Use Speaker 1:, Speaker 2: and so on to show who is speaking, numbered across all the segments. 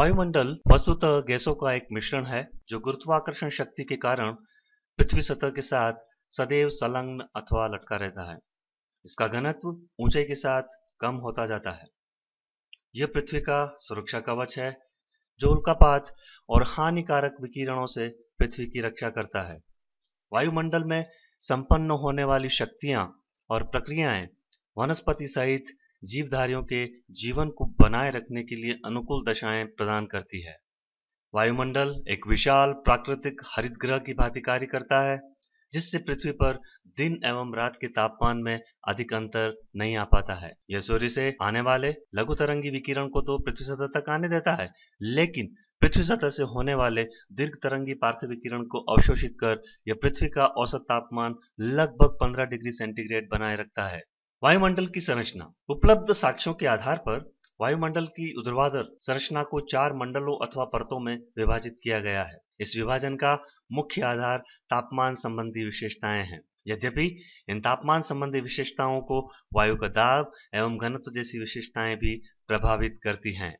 Speaker 1: वायुमंडल वस्तुतः गैसों का एक मिश्रण है जो गुरुत्वाकर्षण शक्ति के कारण पृथ्वी सतह के साथ सदैव संलग्न अथवा लटका रहता है इसका घनत्व ऊंचाई के साथ कम होता जाता है यह पृथ्वी का सुरक्षा कवच है जो उल्कापात और हानिकारक विकिरणों से पृथ्वी की रक्षा करता है वायुमंडल में संपन्न होने वाली शक्तियां और प्रक्रियाएं वनस्पति सहित जीवधारियों के जीवन को बनाए रखने के लिए अनुकूल दशाएं प्रदान करती है वायुमंडल एक विशाल प्राकृतिक हरित ग्रह की भांति कार्य करता है जिससे पृथ्वी पर दिन एवं रात के तापमान में अधिक अंतर नहीं आ पाता है यह सूर्य से आने वाले लघु तरंगी विकिरण को तो पृथ्वी सतह तक आने देता है लेकिन पृथ्वी सतह से होने वाले दीर्घ तरंगी पार्थिव विकिरण को अवशोषित कर यह पृथ्वी का औसत तापमान लगभग 15 डिग्री सेंटीग्रेड बनाए रखता है वायुमंडल की संरचना उपलब्ध साक्ष्यों के आधार पर वायुमंडल की उद्रवादर संरचना को चार मंडलों अथवा परतों में विभाजित किया गया है इस विभाजन का मुख्य आधार तापमान संबंधी विशेषताएं हैं यद्यपि इन तापमान संबंधी विशेषताओं को वायु का दाब एवं घनत्व जैसी विशेषताएं भी प्रभावित करती हैं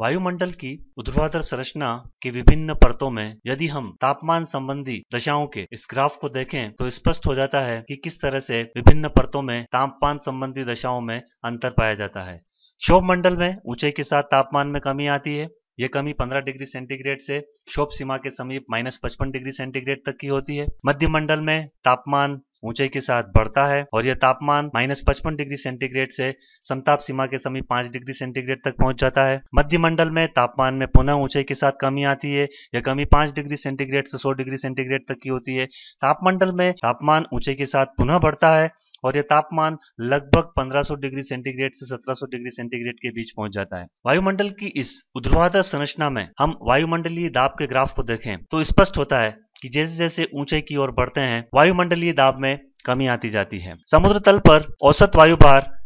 Speaker 1: वायुमंडल की ऊर्ध्वाधर संरचना की विभिन्न परतों में यदि हम तापमान संबंधी दशाओं के इस ग्राफ को देखें तो स्पष्ट हो जाता है कि किस तरह से विभिन्न परतों में तापमान संबंधी दशाओं में अंतर पाया जाता है क्षोभ मंडल में ऊंचाई के साथ तापमान में कमी आती है यह कमी 15 डिग्री सेंटीग्रेड से क्षोभ सीमा के समीप माइनस पचपन डिग्री सेंटीग्रेड तक की होती है मध्यमंडल में तापमान ऊंचाई के साथ बढ़ता है और यह तापमान माइनस पचपन डिग्री सेंटीग्रेड से समताप सीमा के समीप पांच डिग्री सेंटीग्रेड तक पहुंच जाता है मध्यमंडल में तापमान में पुनः ऊंचाई के साथ कमी आती है यह कमी पांच डिग्री सेंटीग्रेड से सौ डिग्री सेंटीग्रेड तक की होती है तापमंडल में तापमान ऊंचाई के साथ पुनः बढ़ता है और यह तापमान लगभग 1500 डिग्री सेंटीग्रेड से 1700 डिग्री सेंटीग्रेड के बीच पहुंच जाता है वायुमंडल की इस उध्रवाधर संरचना में हम वायुमंडलीय दाब के ग्राफ को देखें तो स्पष्ट होता है कि जैसे जैसे ऊंचाई की ओर बढ़ते हैं वायुमंडलीय दाब में कमी आती जाती है समुद्र तल पर औसत वायु बार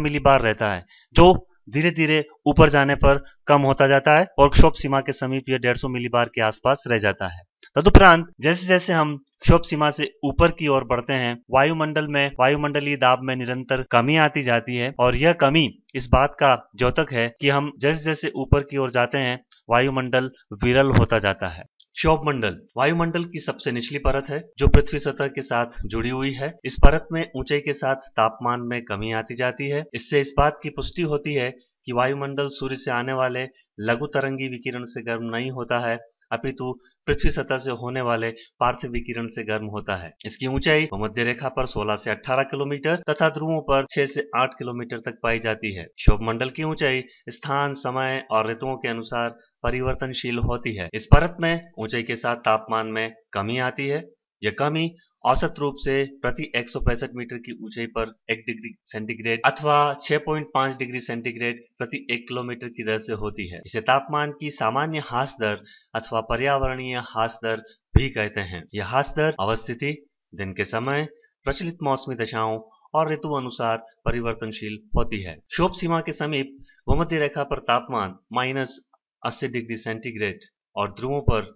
Speaker 1: मिली बार रहता है जो धीरे धीरे ऊपर जाने पर कम होता जाता है और क्षोभ सीमा के समीप यह मिली बार के आसपास रह जाता है तदुपरांत जैसे जैसे हम क्षोभ सीमा से ऊपर की ओर बढ़ते हैं वायुमंडल में वायुमंडलीय दाब में निरंतर कमी आती जाती है और यह कमी इस बात का द्योतक है कि हम जैसे जैसे ऊपर की ओर जाते हैं वायुमंडल विरल होता जाता है क्षोभ मंडल वायुमंडल की सबसे निचली परत है जो पृथ्वी सतह के साथ जुड़ी हुई है इस परत में ऊंचाई के साथ तापमान में कमी आती जाती है इससे इस बात की पुष्टि होती है कि वायुमंडल सूर्य से आने वाले लघु तरंगी विकिरण से गर्म नहीं होता है अपितु पृथ्वी सतह से होने वाले पार्थिव विकिरण से गर्म होता है इसकी ऊंचाई भूमध्य रेखा पर 16 से 18 किलोमीटर तथा ध्रुवों पर 6 से 8 किलोमीटर तक पाई जाती है शोभ मंडल की ऊंचाई स्थान समय और ऋतुओं के अनुसार परिवर्तनशील होती है इस परत में ऊंचाई के साथ तापमान में कमी आती है यह कमी औसत रूप से प्रति एक मीटर की ऊंचाई पर एक डिग्री सेंटीग्रेड अथवा 6.5 डिग्री सेंटीग्रेड प्रति एक किलोमीटर की दर से होती है इसे तापमान की सामान्य हास दर अथवा पर्यावरणीय हास दर भी कहते हैं यह हास दर अवस्थिति दिन के समय प्रचलित मौसमी दशाओं और ऋतु अनुसार परिवर्तनशील होती है शोभ सीमा के समीप भूमध्य रेखा पर तापमान माइनस अस्सी डिग्री सेंटीग्रेड और ध्रुवों पर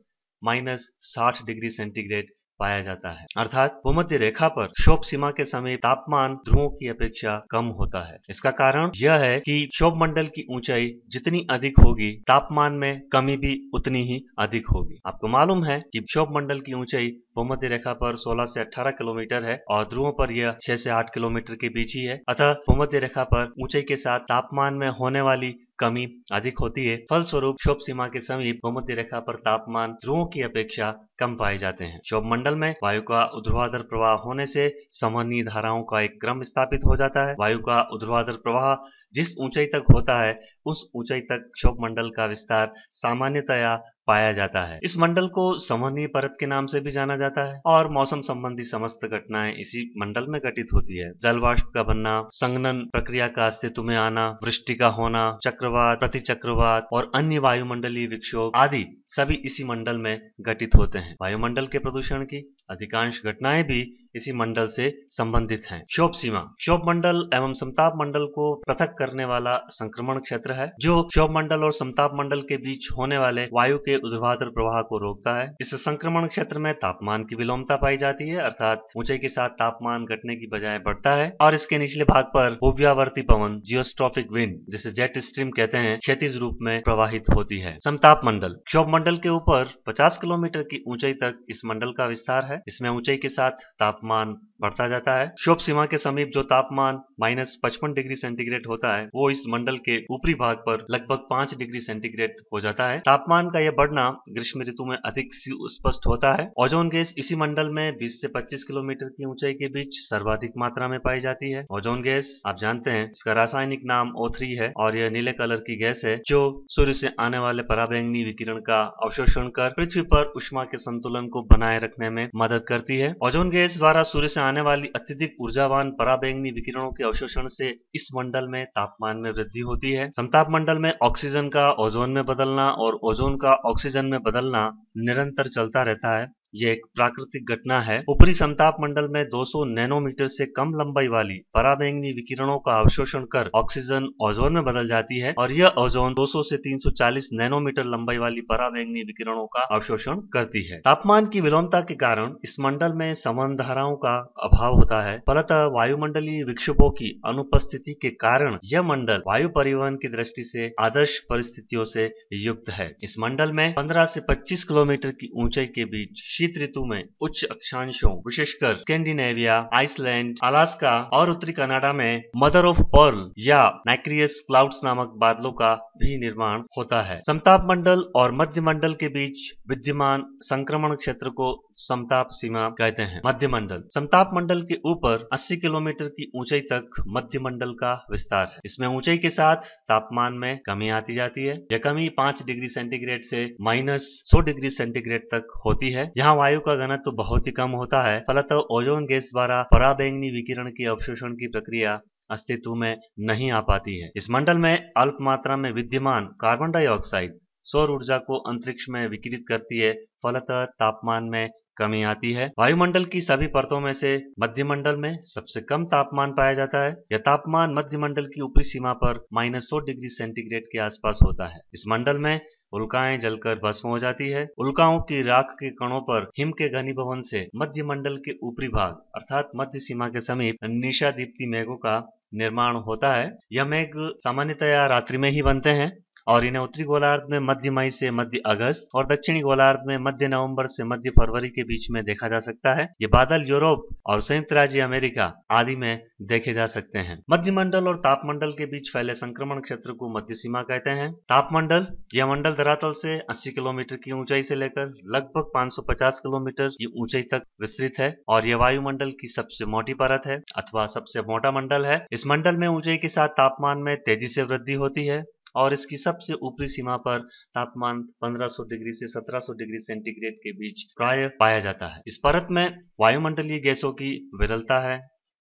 Speaker 1: माइनस साठ डिग्री सेंटीग्रेड पाया जाता है अर्थात भूमध्य रेखा पर शोभ सीमा के समय तापमान ध्रुवों की अपेक्षा कम होता है इसका कारण यह है कि शोभ मंडल की ऊंचाई जितनी अधिक होगी तापमान में कमी भी उतनी ही अधिक होगी आपको मालूम है कि शोभ मंडल की ऊंचाई भूमध्य रेखा पर 16 से 18 किलोमीटर है और ध्रुवों पर यह 6 से 8 किलोमीटर के बीच ही है अतः भूमध्य रेखा पर ऊंचाई के साथ तापमान में होने वाली कमी अधिक होती है फलस्वरूप शोभ सीमा के समीप भूमध्य रेखा पर तापमान ध्रुवों की अपेक्षा कम पाए जाते हैं शोभ मंडल में वायु का उध्रवाधर प्रवाह होने से समन्वय धाराओं का एक क्रम स्थापित हो जाता है वायु का उध्रवाधर प्रवाह जिस ऊंचाई तक होता है उस ऊंचाई तक क्षोभ मंडल का विस्तार सामान्यतया पाया जाता है इस मंडल को संवहनीय परत के नाम से भी जाना जाता है और मौसम संबंधी समस्त घटनाएं इसी मंडल में घटित होती है जलवाष्प का बनना संगनन प्रक्रिया का अस्तित्व में आना वृष्टि का होना चक्रवात प्रति चक्रवात और अन्य वायुमंडलीय विक्षोभ आदि सभी इसी मंडल में घटित होते हैं वायुमंडल के प्रदूषण की अधिकांश घटनाएं भी इसी मंडल से संबंधित हैं। क्षोभ सीमा क्षोभ मंडल एवं समताप मंडल को पृथक करने वाला संक्रमण क्षेत्र है जो क्षोभ मंडल और समताप मंडल के बीच होने वाले वायु के वास्तविक प्रवाह को रोकता है इस संक्रमण क्षेत्र में तापमान की विलोमता पाई जाती है अर्थात ऊंचाई के साथ तापमान घटने की बजाय बढ़ता है और इसके निचले भाग पर भूव्यावर्ती पवन जियोस्ट्रॉफिक विंड जिसे जेट स्ट्रीम कहते हैं क्षतिज रूप में प्रवाहित होती है समताप मंडल क्षोभ मंडल के ऊपर पचास किलोमीटर की ऊंचाई तक इस मंडल का विस्तार है इसमें ऊंचाई के साथ तापमान बढ़ता जाता है क्षोभ सीमा के समीप जो तापमान माइनस पचपन डिग्री सेंटीग्रेड होता है वो इस मंडल के ऊपरी भाग पर लगभग पांच डिग्री सेंटीग्रेड हो जाता है तापमान का यह बढ़ना ग्रीष्म ऋतु में अधिक स्पष्ट होता है ओजोन गैस इसी मंडल में 20 से 25 किलोमीटर की ऊंचाई के बीच सर्वाधिक मात्रा में पाई जाती है ओजोन गैस आप जानते हैं इसका रासायनिक नाम ओ है और यह नीले कलर की गैस है जो सूर्य से आने वाले पराबैंगनी विकिरण का अवशोषण कर पृथ्वी पर उष्मा के संतुलन को बनाए रखने में मदद करती है ओजोन गैस द्वारा सूर्य से आने वाली अत्यधिक ऊर्जावान पराबैंगनी विकिरणों के अवशोषण से इस मंडल में तापमान में वृद्धि होती है समताप मंडल में ऑक्सीजन का ओजोन में बदलना और ओजोन का ऑक्सीजन में बदलना निरंतर चलता रहता है ये एक प्राकृतिक घटना है ऊपरी समताप मंडल में 200 नैनोमीटर से कम लंबाई वाली पराबैंगनी विकिरणों का अवशोषण कर ऑक्सीजन ओजोन में बदल जाती है और यह ओजोन 200 से 340 नैनोमीटर लंबाई वाली पराबैंगनी विकिरणों का अवशोषण करती है तापमान की विलोमता के कारण इस मंडल में समन धाराओं का अभाव होता है फलत वायुमंडलीय विक्षोभों की अनुपस्थिति के कारण यह मंडल वायु परिवहन की दृष्टि से आदर्श परिस्थितियों से युक्त है इस मंडल में पंद्रह से पच्चीस किलोमीटर की ऊंचाई के बीच शीत ऋतु में उच्च अक्षांशों विशेषकर स्कैंडिनेविया आइसलैंड अलास्का और उत्तरी कनाडा में मदर ऑफ पर्ल या नाइक्रियस क्लाउड्स नामक बादलों का भी निर्माण होता है समताप मंडल और मध्य मंडल के बीच विद्यमान संक्रमण क्षेत्र को समताप सीमा कहते हैं मध्य मंडल समताप मंडल के ऊपर 80 किलोमीटर की ऊंचाई तक मध्य मंडल का विस्तार है इसमें ऊंचाई के साथ तापमान में कमी आती जाती है यह कमी पांच डिग्री सेंटीग्रेड से माइनस सौ डिग्री सेंटीग्रेड तक होती है यहाँ वायु का घनत्व तो बहुत ही कम होता है फलत ओजोन गैस द्वारा पराबैंगनी विकिरण के अवशोषण की प्रक्रिया अस्तित्व में नहीं आ पाती है इस मंडल में अल्प मात्रा में विद्यमान कार्बन डाइऑक्साइड सौर ऊर्जा को अंतरिक्ष में विकिरित करती है फलतः तापमान में कमी आती है वायुमंडल की सभी परतों में से मध्यमंडल में सबसे कम तापमान पाया जाता है यह तापमान मध्यमंडल की ऊपरी सीमा पर माइनस सौ डिग्री सेंटीग्रेड के आसपास होता है इस मंडल में उल्काएं जलकर भस्म हो जाती है उल्काओं की राख के कणों पर हिम के घनी भवन से मध्यमंडल के ऊपरी भाग अर्थात मध्य सीमा के समीप निशा दीप्ति मेघों का निर्माण होता है यह मेघ सामान्यतया रात्रि में ही बनते हैं और इन्हें उत्तरी गोलार्ध में मध्य मई से मध्य अगस्त और दक्षिणी गोलार्ध में मध्य नवंबर से मध्य फरवरी के बीच में देखा जा सकता है ये बादल यूरोप और संयुक्त राज्य अमेरिका आदि में देखे जा सकते हैं मध्य मंडल और तापमंडल के बीच फैले संक्रमण क्षेत्र को मध्य सीमा कहते हैं तापमंडल यह मंडल धरातल से 80 किलोमीटर की ऊंचाई से लेकर लगभग 550 किलोमीटर की ऊंचाई तक विस्तृत है और यह वायुमंडल की सबसे मोटी परत है अथवा सबसे मोटा मंडल है इस मंडल में ऊंचाई के साथ तापमान में तेजी से वृद्धि होती है और इसकी सबसे ऊपरी सीमा पर तापमान 1500 डिग्री से 1700 डिग्री सेंटीग्रेड के बीच प्राय पाया जाता है इस परत में वायुमंडलीय गैसों की विरलता है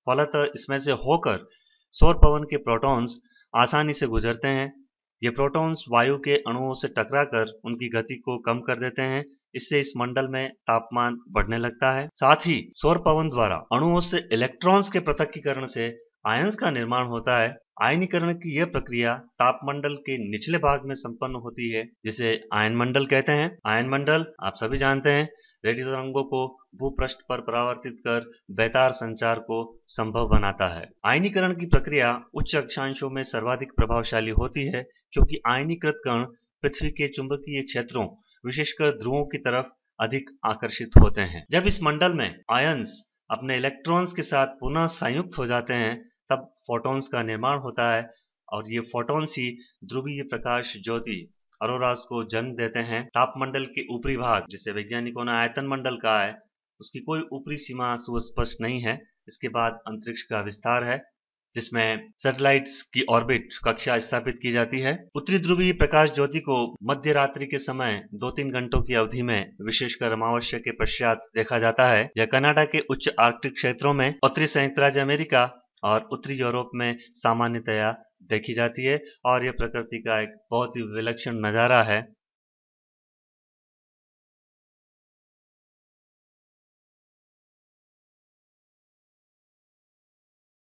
Speaker 1: फलत इसमें से होकर सौर पवन के प्रोटॉन्स आसानी से गुजरते हैं ये प्रोटॉन्स वायु के अणुओं से टकराकर उनकी गति को कम कर देते हैं इससे इस मंडल में तापमान बढ़ने लगता है साथ ही सौर पवन द्वारा अणुओं से इलेक्ट्रॉन्स के पृथकीकरण से आयंस का निर्माण होता है आयनीकरण की यह प्रक्रिया तापमंडल के निचले भाग में संपन्न होती है जिसे आयन मंडल कहते हैं आयन मंडल आप सभी जानते हैं रेडियो तरंगों को भूपृष्ठ पर परावर्तित कर बेतार संचार को संभव बनाता है आयनीकरण की प्रक्रिया उच्च अक्षांशों में सर्वाधिक प्रभावशाली होती है क्योंकि आयनीकृत कण पृथ्वी के चुंबकीय क्षेत्रों विशेषकर ध्रुवों की तरफ अधिक आकर्षित होते हैं जब इस मंडल में आयंस अपने इलेक्ट्रॉन्स के साथ पुनः संयुक्त हो जाते हैं तब फोटॉन्स का निर्माण होता है और ये फोटॉन्स ही ध्रुवीय प्रकाश ज्योति अरोरास को जन्म देते हैं तापमंडल के ऊपरी भाग जिसे वैज्ञानिकों ने आयतन मंडल कहा है उसकी कोई ऊपरी सीमा सुस्पष्ट नहीं है इसके बाद अंतरिक्ष का विस्तार है जिसमें सैटेलाइट्स की ऑर्बिट कक्षा स्थापित की जाती है उत्तरी ध्रुवीय प्रकाश ज्योति को मध्य रात्रि के समय दो तीन घंटों की अवधि में विशेषकर अमावस्या के पश्चात देखा जाता है यह कनाडा के उच्च आर्कटिक क्षेत्रों में उत्तरी संयुक्त राज्य अमेरिका और उत्तरी यूरोप में सामान्यतया देखी जाती है और यह प्रकृति का एक बहुत ही विलक्षण नज़ारा है